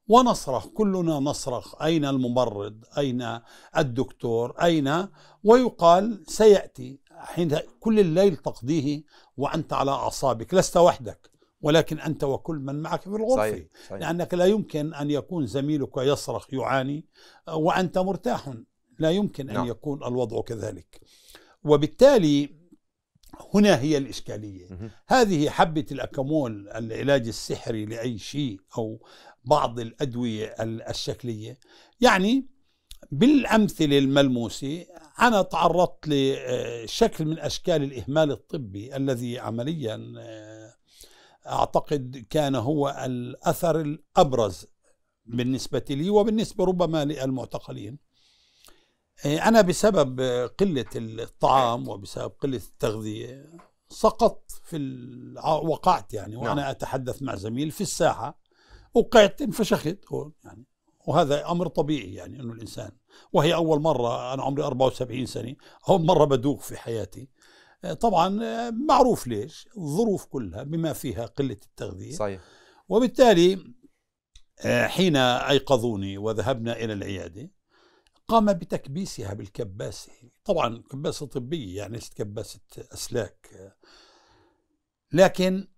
ونصرخ كلنا نصرخ أين الممرض أين الدكتور أين ويقال سيأتي حين كل الليل تقضيه وأنت على أعصابك لست وحدك ولكن أنت وكل من معك في الغرفة صحيح. صحيح. لأنك لا يمكن أن يكون زميلك يصرخ يعاني وأنت مرتاح لا يمكن أن نعم. يكون الوضع كذلك وبالتالي هنا هي الإشكالية مه. هذه حبة الأكامول العلاج السحري لأي شيء أو بعض الأدوية الشكلية يعني بالأمثلة الملموسة أنا تعرضت لشكل من أشكال الإهمال الطبي الذي عمليا آه، أعتقد كان هو الأثر الأبرز بالنسبة لي وبالنسبة ربما للمعتقلين إيه، أنا بسبب قلة الطعام وبسبب قلة التغذية سقطت في وقعت يعني وأنا نعم. أتحدث مع زميل في الساحة وقعت انفشخت هون يعني وهذا امر طبيعي يعني انه الانسان وهي اول مره انا عمري 74 سنه اول مره بدوخ في حياتي طبعا آه، معروف ليش الظروف كلها بما فيها قلة التغذية صحيح وبالتالي آه، حين أيقظوني وذهبنا إلى العيادة قام بتكبيسها بالكباسة طبعا كباسة طبية يعني ليست كباسة أسلاك لكن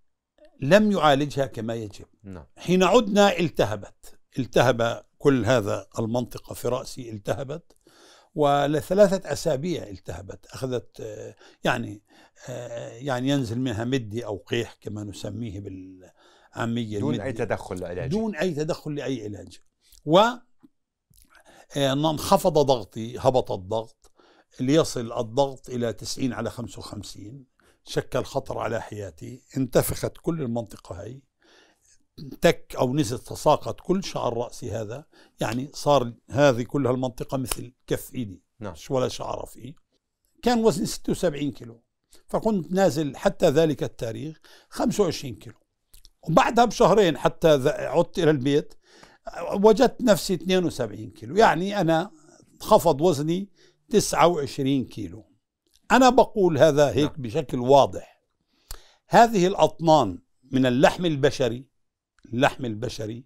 لم يعالجها كما يجب نعم. حين عدنا التهبت التهب كل هذا المنطقة في رأسي التهبت ولثلاثة أسابيع التهبت أخذت آه، يعني آه، يعني ينزل منها مدي أو قيح كما نسميه بالعامية دون أي تدخل لعلاج دون أي تدخل لأي علاج و آه، انخفض ضغطي هبط الضغط ليصل الضغط إلى 90 على 55 شكل خطر على حياتي انتفخت كل المنطقة هي تك أو نزل تساقط كل شعر رأسي هذا يعني صار هذه كلها المنطقة مثل كف إيدي نعم. ولا شعر فيه كان وزني 76 كيلو فكنت نازل حتى ذلك التاريخ 25 كيلو وبعدها بشهرين حتى عدت إلى البيت وجدت نفسي 72 كيلو يعني أنا خفض وزني 29 كيلو أنا بقول هذا هيك نعم. بشكل واضح هذه الأطنان من اللحم البشري اللحم البشري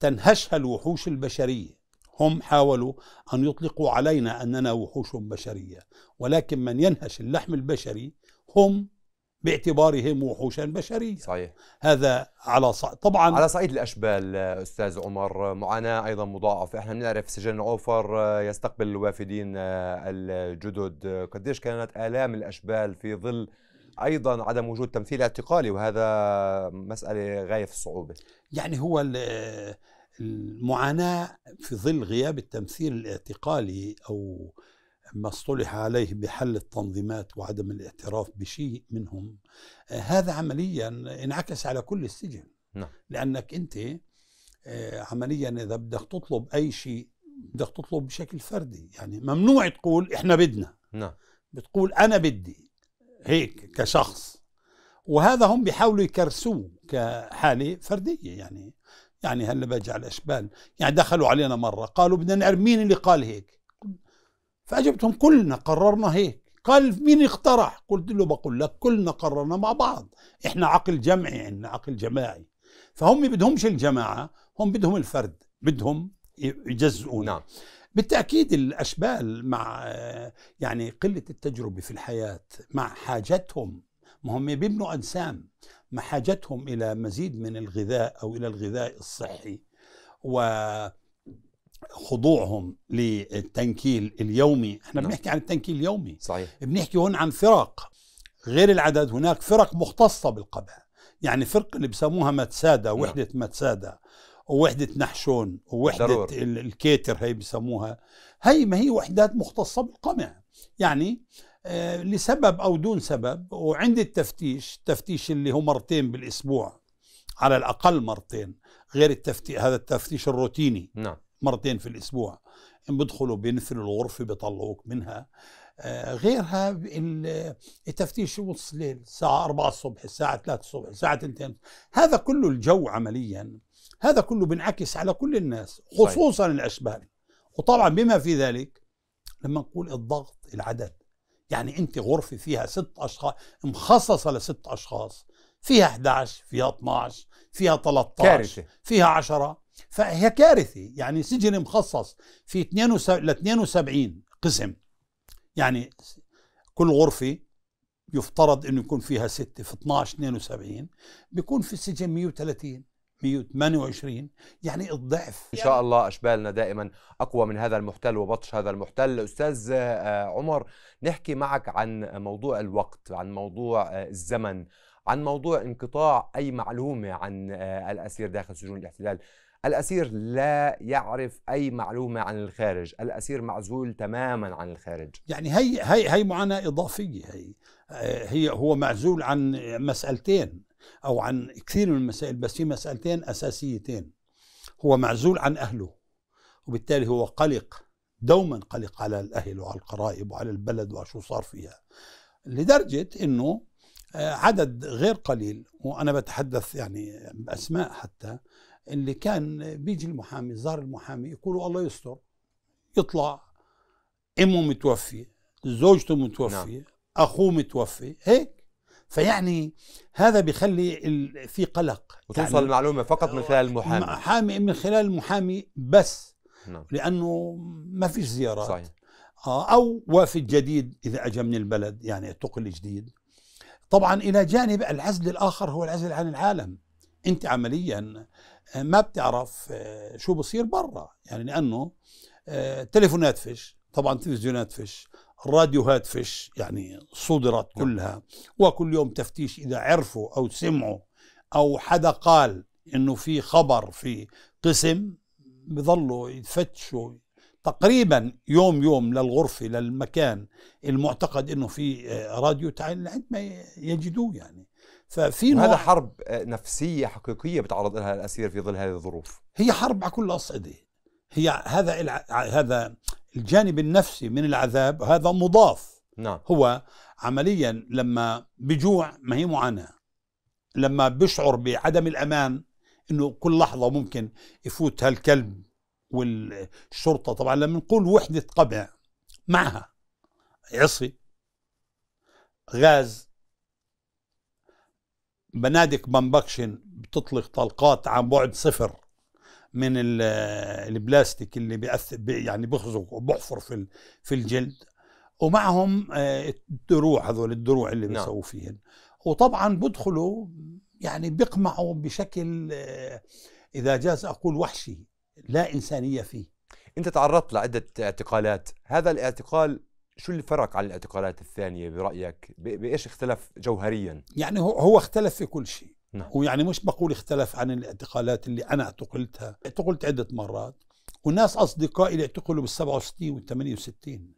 تنهشها الوحوش البشريه هم حاولوا ان يطلقوا علينا اننا وحوش بشريه ولكن من ينهش اللحم البشري هم باعتبارهم وحوشا بشريه صحيح هذا على صع... طبعا على صعيد الاشبال استاذ عمر معاناه ايضا مضاعفه احنا بنعرف سجن اوفر يستقبل الوافدين الجدد قديش كانت الام الاشبال في ظل ايضا عدم وجود تمثيل اعتقالي وهذا مساله غايه في الصعوبه يعني هو المعاناه في ظل غياب التمثيل الاعتقالي او ما اصطلح عليه بحل التنظيمات وعدم الاعتراف بشيء منهم هذا عمليا انعكس على كل السجن نعم. لانك انت آه، عمليا اذا بدك تطلب اي شيء بدك تطلب بشكل فردي يعني ممنوع تقول احنا بدنا نعم بتقول انا بدي هيك كشخص وهذا هم بيحاولوا يكرسوه كحاله فرديه يعني يعني هلا على الاشبال يعني دخلوا علينا مره قالوا بدنا نعرف مين اللي قال هيك فاجبتهم كلنا قررنا هيك قال مين اقترح قلت له بقول لك كلنا قررنا مع بعض احنا عقل جمعي عندنا عقل جماعي فهم بدهمش الجماعه هم بدهم الفرد بدهم يجزؤون نعم. بالتأكيد الأشبال مع آه، يعني قلة التجربة في الحياة مع حاجتهم ما هم بيبنوا أجسام مع حاجتهم إلى مزيد من الغذاء أو إلى الغذاء الصحي وخضوعهم للتنكيل اليومي احنا نعم. بنحكي عن التنكيل اليومي صحيح بنحكي هون عن فرق غير العدد هناك فرق مختصة بالقبع يعني فرق اللي بسموها متسادة نعم. وحدة نعم. متسادة ووحده نحشون ووحده ضرور. هي بسموها هي ما هي وحدات مختصه بالقمع يعني آه، لسبب او دون سبب وعند التفتيش التفتيش اللي هو مرتين بالاسبوع على الاقل مرتين غير التفتيش هذا التفتيش الروتيني نعم مرتين في الاسبوع بدخلوا بينفلوا الغرفه بيطلعوك منها آه، غيرها التفتيش نص الساعه 4 الصبح الساعه 3 الصبح الساعه 2 هذا كله الجو عمليا هذا كله بينعكس على كل الناس خصوصا صحيح. الأشبال وطبعا بما في ذلك لما نقول الضغط العدد يعني أنت غرفة فيها ست أشخاص مخصصة لست أشخاص فيها 11 فيها 12 فيها 13 كارثة. فيها 10 فهي كارثة يعني سجن مخصص في 72 قسم يعني كل غرفة يفترض انه يكون فيها ستة في 12 72 بيكون في السجن 130 128 يعني الضعف ان شاء الله اشبالنا دائما اقوى من هذا المحتل وبطش هذا المحتل استاذ آه، آه، عمر نحكي معك عن موضوع الوقت عن موضوع آه، الزمن عن موضوع انقطاع اي معلومه عن الاسير داخل سجون الاحتلال الاسير لا يعرف اي معلومه عن الخارج الاسير معزول تماما عن الخارج يعني هي هي هي معاناه اضافيه هي هي هو معزول عن مسالتين أو عن كثير من المسائل بس في مسألتين أساسيتين هو معزول عن أهله وبالتالي هو قلق دوما قلق على الأهل وعلى القرائب وعلى البلد وشو صار فيها لدرجة أنه آه، عدد غير قليل وأنا بتحدث يعني بأسماء حتى اللي كان بيجي المحامي زار المحامي يقولوا الله يستر يطلع امه متوفي زوجته متوفية نعم. أخوه متوفي هيك فيعني هذا بيخلي في قلق وتوصل يعني المعلومه فقط من خلال المحامي محامي من خلال المحامي بس نعم. لانه ما فيش زيارات صحيح. آه، او وافد جديد اذا اجى من البلد يعني اعتقل جديد طبعا الى جانب العزل الاخر هو العزل عن العالم انت عمليا آه، ما بتعرف آه، شو بصير برا يعني لانه تليفونات فيش طبعا تلفزيونات فيش راديوهات فش يعني صدرت نعم. كلها وكل يوم تفتيش إذا عرفوا أو سمعوا أو حدا قال إنه في خبر في قسم بظلوا يفتشوا تقريبا يوم يوم للغرفة للمكان المعتقد إنه في آه، راديو تعال لحد ما يجدوه يعني ففي هذا حرب آه، نفسية حقيقية بتعرض لها الأسير في ظل هذه الظروف هي حرب على كل الأصعدة هي هذا هذا الجانب النفسي من العذاب هذا مضاف نعم. هو عمليا لما بجوع ما هي معاناة لما بيشعر بعدم الأمان أنه كل لحظة ممكن يفوت هالكلب والشرطة طبعا لما نقول وحدة قمع معها عصي غاز بنادق بمبكشن بتطلق طلقات عن بعد صفر من البلاستيك اللي بيأثر يعني بيخزق وبحفر في في الجلد ومعهم آه، الدروع هذول الدروع اللي نعم. بيسووا فيهن وطبعا بدخلوا يعني بيقمعوا بشكل آه، اذا جاز اقول وحشي لا انسانيه فيه انت تعرضت لعده اعتقالات هذا الاعتقال شو اللي فرق عن الاعتقالات الثانيه برايك بايش اختلف جوهريا يعني هو هو اختلف في كل شيء نعم. ويعني مش بقول اختلف عن الاعتقالات اللي أنا اعتقلتها اعتقلت عدة مرات وناس أصدقائي اللي اعتقلوا بال 67 وال 68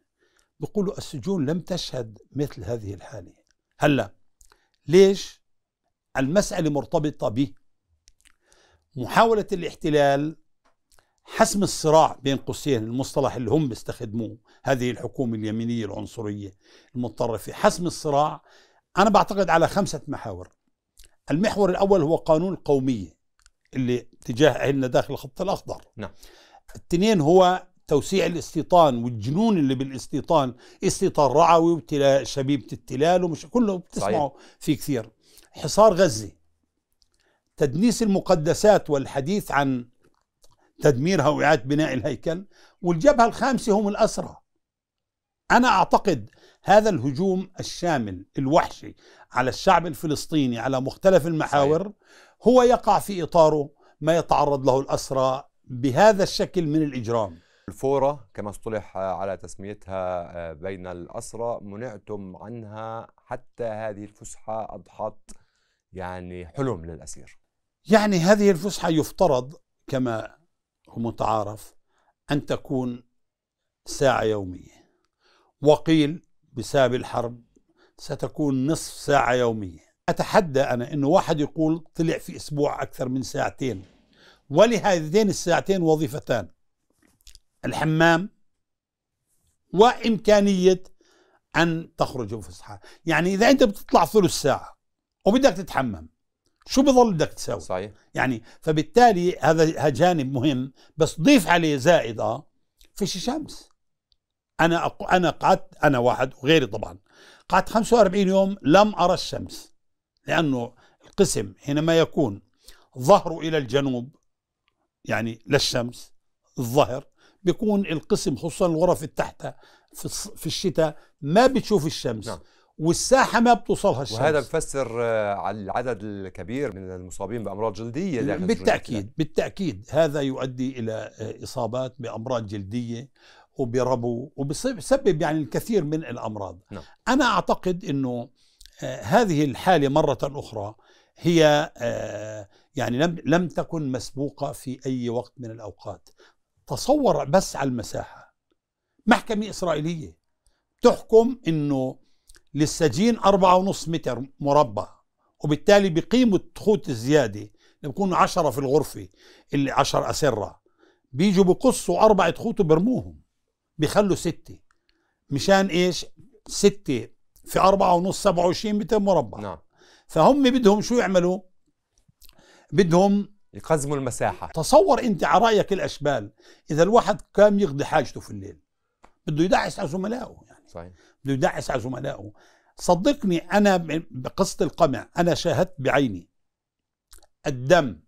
بيقولوا السجون لم تشهد مثل هذه الحالة هلا ليش المسألة مرتبطة به محاولة الاحتلال حسم الصراع بين قوسين المصطلح اللي هم بيستخدموه هذه الحكومة اليمينية العنصرية المتطرفة حسم الصراع أنا بعتقد على خمسة محاور المحور الأول هو قانون القومية اللي تجاه أهلنا داخل الخط الأخضر نعم التنين هو توسيع الاستيطان والجنون اللي بالاستيطان استيطان رعوي وابتلاء شبيبة التلال ومش كله بتسمعه في كثير حصار غزة تدنيس المقدسات والحديث عن تدميرها وإعادة بناء الهيكل والجبهة الخامسة هم الأسرى أنا أعتقد هذا الهجوم الشامل الوحشي على الشعب الفلسطيني على مختلف المحاور هو يقع في اطاره ما يتعرض له الاسرى بهذا الشكل من الاجرام الفورة كما اصطلح على تسميتها بين الأسرى منعتم عنها حتى هذه الفسحة أضحت يعني حلم للأسير يعني هذه الفسحة يفترض كما هو متعارف أن تكون ساعة يومية وقيل بسبب الحرب ستكون نصف ساعة يومية أتحدى أنا أنه واحد يقول طلع في أسبوع أكثر من ساعتين ولهذين الساعتين وظيفتان الحمام وإمكانية أن تخرج فسحة يعني إذا أنت بتطلع ثلث ساعة وبدك تتحمم شو بضل بدك تساوي صحيح يعني فبالتالي هذا جانب مهم بس ضيف عليه زائدة فيش شمس انا انا قعدت انا واحد وغيري طبعا قعدت 45 يوم لم ارى الشمس لانه القسم حينما يكون ظهره الى الجنوب يعني للشمس الظهر بيكون القسم خصوصا الغرف التحت في, في الشتاء ما بتشوف الشمس نعم. والساحه ما بتوصلها الشمس وهذا بفسر آه، على العدد الكبير من المصابين بامراض جلديه بالتاكيد بالتاكيد هذا يؤدي الى آه، اصابات بامراض جلديه وبربو وبسبب يعني الكثير من الأمراض نعم. أنا أعتقد أنه آه، هذه الحالة مرة أخرى هي آه، يعني لم لم تكن مسبوقة في أي وقت من الأوقات تصور بس على المساحة محكمة إسرائيلية تحكم أنه للسجين أربعة ونص متر مربع وبالتالي بقيمة تخوت الزيادة اللي بيكونوا عشرة في الغرفة اللي عشر أسرة بيجوا بقصوا أربعة تخوت وبرموهم بيخلوا ستة مشان ايش ستة في أربعة ونص سبعة وعشرين متر مربع نعم فهم بدهم شو يعملوا بدهم يقزموا المساحة تصور أنت على رأيك الأشبال إذا الواحد كان يقضي حاجته في الليل بده يدعس على زملائه يعني صحيح بده يدعس على زملائه صدقني أنا بقصة القمع أنا شاهدت بعيني الدم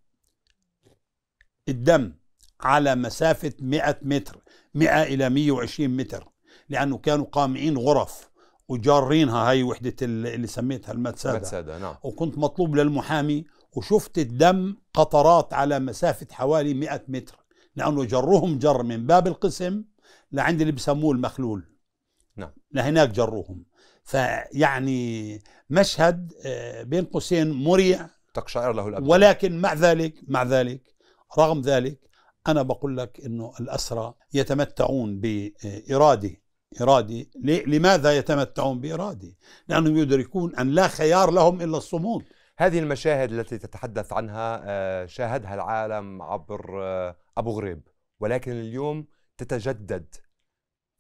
الدم على مسافة 100 متر 100 إلى 120 متر لأنه كانوا قامعين غرف وجارينها هاي وحدة اللي سميتها المتسادة المتسادة نعم وكنت مطلوب للمحامي وشفت الدم قطرات على مسافة حوالي 100 متر لأنه جروهم جر من باب القسم لعند اللي بسموه المخلول نعم لهناك جروهم فيعني مشهد آه، بين قوسين مريع تقشعر له الأبدان ولكن مع ذلك مع ذلك رغم ذلك أنا بقول لك أنه الأسرى يتمتعون بإرادة إرادة لماذا يتمتعون بإرادة؟ لأنهم يدركون أن لا خيار لهم إلا الصمود هذه المشاهد التي تتحدث عنها آه، شاهدها العالم عبر آه، أبو غريب ولكن اليوم تتجدد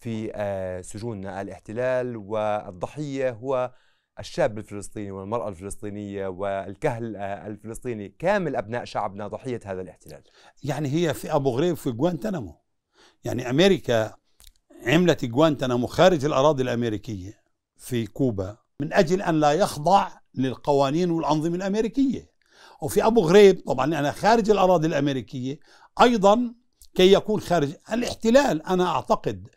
في آه، سجون الاحتلال والضحية هو الشاب الفلسطيني والمرأة الفلسطينية والكهل آه، الفلسطيني كامل أبناء شعبنا ضحية هذا الاحتلال يعني هي في أبو غريب في جوانتنامو يعني أمريكا عملت جوانتنامو خارج الأراضي الأمريكية في كوبا من أجل أن لا يخضع للقوانين والأنظمة الأمريكية وفي أبو غريب طبعا أنا خارج الأراضي الأمريكية أيضا كي يكون خارج الاحتلال أنا أعتقد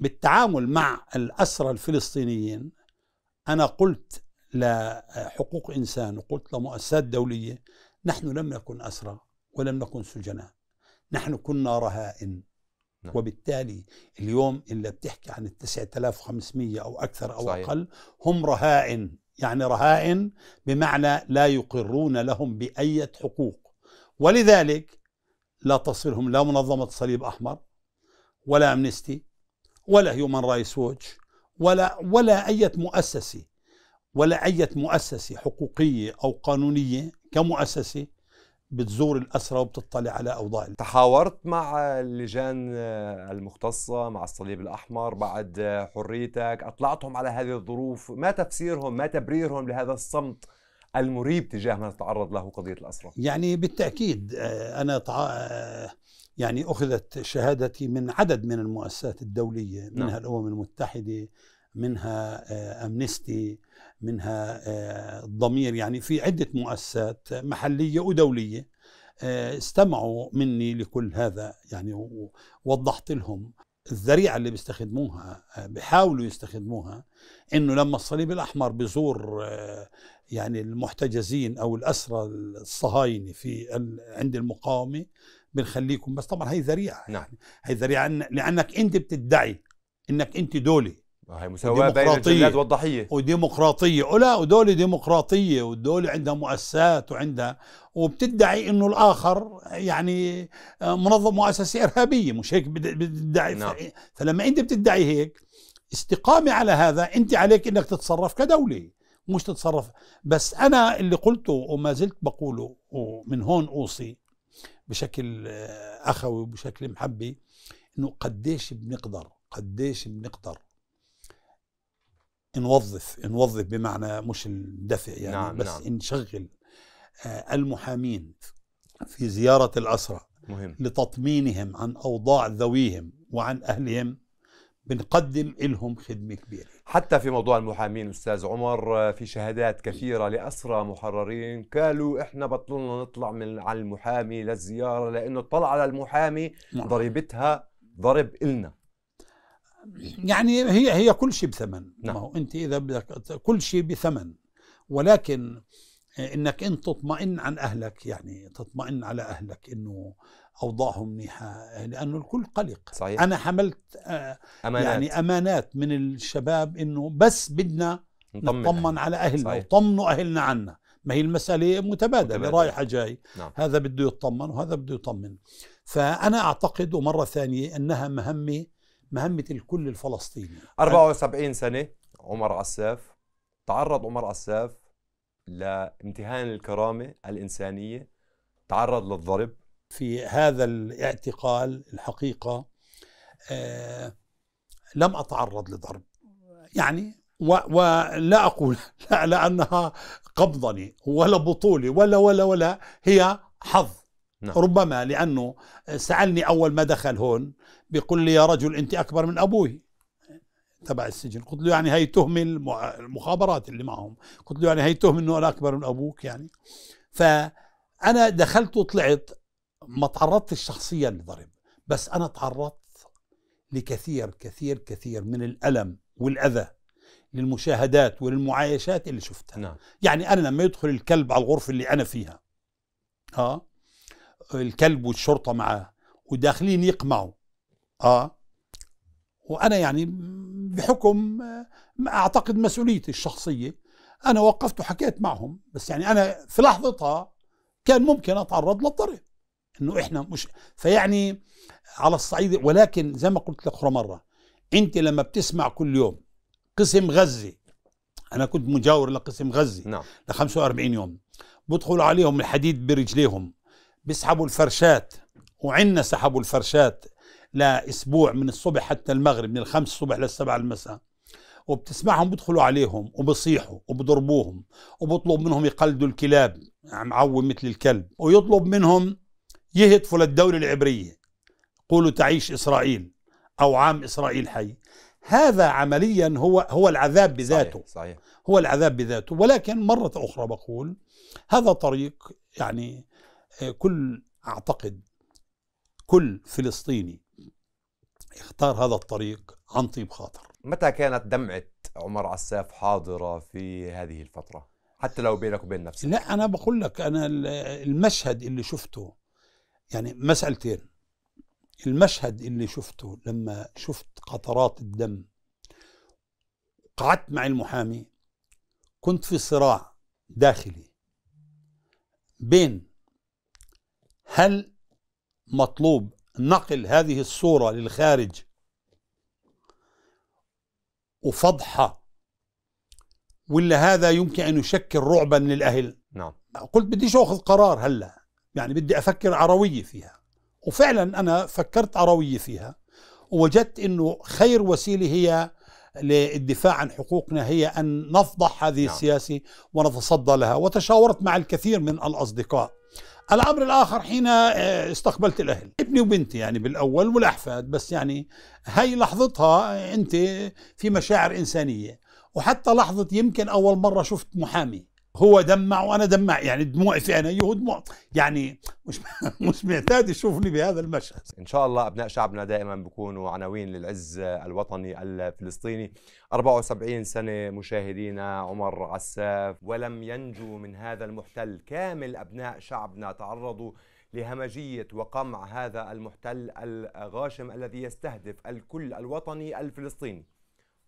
بالتعامل مع الأسرى الفلسطينيين أنا قلت لحقوق إنسان وقلت لمؤسسات دولية نحن لم نكن أسرى ولم نكن سجناء نحن كنا رهائن نعم. وبالتالي اليوم اللي بتحكي عن ال 9500 أو أكثر أو صحيح. أقل هم رهائن يعني رهائن بمعنى لا يقرون لهم بأية حقوق ولذلك لا تصلهم لا منظمة صليب أحمر ولا أمنستي ولا هيومن رايتس ووتش ولا ولا أي مؤسسة ولا أي مؤسسة حقوقية أو قانونية كمؤسسة بتزور الأسرة وبتطلع على أوضاع تحاورت مع اللجان المختصة مع الصليب الأحمر بعد حريتك أطلعتهم على هذه الظروف ما تفسيرهم ما تبريرهم لهذا الصمت المريب تجاه ما تتعرض له قضية الأسرة يعني بالتأكيد آه، أنا آه، يعني أخذت شهادتي من عدد من المؤسسات الدولية نعم. منها نعم. الأمم المتحدة منها آه، أمنستي منها آه، الضمير يعني في عدة مؤسسات محلية ودولية آه، استمعوا مني لكل هذا يعني ووضحت لهم الذريعة اللي بيستخدموها بحاولوا يستخدموها انه لما الصليب الاحمر بزور يعني المحتجزين او الاسرى الصهاينه في عند المقاومه بنخليكم بس طبعا هي ذريعه يعني. نعم هي ذريعه لانك انت بتدعي انك انت دولي هي مساواة بين الجلاد والضحية وديمقراطية ولا ودولة ديمقراطية والدولة عندها مؤسسات وعندها وبتدعي انه الاخر يعني آه، منظمة مؤسسة ارهابية مش هيك بتدعي نعم. فلما انت بتدعي هيك استقامة على هذا انت عليك انك تتصرف كدولة مش تتصرف بس انا اللي قلته وما زلت بقوله ومن هون اوصي بشكل آه، اخوي وبشكل محبي انه قديش بنقدر قديش بنقدر نوظف نوظف بمعنى مش الدفع يعني نعم بس نعم. نشغل آه، المحامين في زياره الاسرى مهم. لتطمينهم عن اوضاع ذويهم وعن اهلهم بنقدم لهم خدمة كبيرة حتى في موضوع المحامين أستاذ عمر في شهادات كثيرة لأسرى محررين قالوا إحنا بطلنا نطلع من على المحامي للزيارة لأنه الطلعة على المحامي نعم. ضريبتها ضرب إلنا يعني هي هي كل شيء بثمن نعم. ما هو أنت إذا بدك كل شيء بثمن ولكن انك انت تطمئن عن اهلك يعني تطمئن على اهلك انه اوضاعهم منيحه لانه الكل قلق صحيح. انا حملت آه، أمانات. يعني امانات من الشباب انه بس بدنا نطمن, على اهلنا صحيح. وطمنوا اهلنا عنا ما هي المساله متبادله, متبادلة. رايحه جاي نعم. هذا بده يطمن وهذا بده يطمن فانا اعتقد ومره ثانيه انها مهمه مهمه الكل الفلسطيني 74 سنه عمر عساف تعرض عمر عساف لامتهان الكرامه الانسانيه تعرض للضرب في هذا الاعتقال الحقيقة آه، لم أتعرض لضرب يعني ولا أقول [LAUGHS] لا لأنها قبضني ولا بطولة ولا ولا ولا هي حظ نعم. ربما لأنه سألني أول ما دخل هون بيقول لي يا رجل أنت أكبر من أبوي تبع السجن قلت له يعني هي تهمة المخابرات اللي معهم قلت له يعني هي تهمة أنه أنا أكبر من أبوك يعني فأنا دخلت وطلعت ما تعرضتش شخصيا لضرب بس انا تعرضت لكثير كثير كثير من الالم والاذى للمشاهدات وللمعايشات اللي شفتها نعم. يعني انا لما يدخل الكلب على الغرفه اللي انا فيها اه الكلب والشرطه معاه وداخلين يقمعوا اه وانا يعني بحكم آه، اعتقد مسؤوليتي الشخصيه انا وقفت وحكيت معهم بس يعني انا في لحظتها كان ممكن اتعرض للضرب انه احنا مش فيعني على الصعيد ولكن زي ما قلت لك اخرى مره انت لما بتسمع كل يوم قسم غزه انا كنت مجاور لقسم غزه نعم ل 45 يوم بدخلوا عليهم الحديد برجليهم بيسحبوا الفرشات وعنا سحبوا الفرشات لاسبوع من الصبح حتى المغرب من الخمس الصبح للسبع المساء وبتسمعهم بيدخلوا عليهم وبصيحوا وبضربوهم وبطلب منهم يقلدوا الكلاب عم يعني عوي مثل الكلب ويطلب منهم يهتفوا للدولة العبرية قولوا تعيش إسرائيل أو عام إسرائيل حي هذا عمليا هو هو العذاب بذاته صحيح صحيح هو العذاب بذاته ولكن مرة أخرى بقول هذا طريق يعني آه، كل أعتقد كل فلسطيني اختار هذا الطريق عن طيب خاطر متى كانت دمعة عمر عساف حاضرة في هذه الفترة؟ حتى لو بينك وبين نفسك لا أنا بقول لك أنا المشهد اللي شفته يعني مسألتين المشهد اللي شفته لما شفت قطرات الدم قعدت مع المحامي كنت في صراع داخلي بين هل مطلوب نقل هذه الصورة للخارج وفضحة ولا هذا يمكن أن يشكل رعبا للأهل نعم قلت بديش أخذ قرار هلأ يعني بدي أفكر عروية فيها وفعلا أنا فكرت عروية فيها ووجدت أنه خير وسيلة هي للدفاع عن حقوقنا هي أن نفضح هذه نعم. السياسة ونتصدى لها وتشاورت مع الكثير من الأصدقاء الأمر الآخر حين آه، استقبلت الأهل ابني وبنتي يعني بالأول والأحفاد بس يعني هاي لحظتها أنت في مشاعر إنسانية وحتى لحظة يمكن أول مرة شفت محامي هو دمع وانا دمع يعني دموعي في عينيه ودموع يعني مش [LAUGHS] مش معتاد يشوفني بهذا المشهد ان شاء الله ابناء شعبنا دائما بيكونوا عناوين للعز الوطني الفلسطيني 74 سنه مشاهدينا عمر عساف ولم ينجو من هذا المحتل كامل ابناء شعبنا تعرضوا لهمجية وقمع هذا المحتل الغاشم الذي يستهدف الكل الوطني الفلسطيني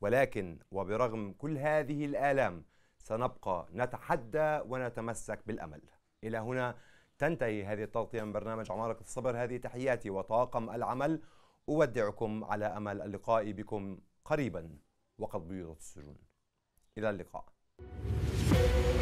ولكن وبرغم كل هذه الآلام سنبقى نتحدى ونتمسك بالأمل إلى هنا تنتهي هذه التغطية من برنامج عمارة الصبر هذه تحياتي وطاقم العمل أودعكم على أمل اللقاء بكم قريبا وقد بيضت السجون إلى اللقاء thank you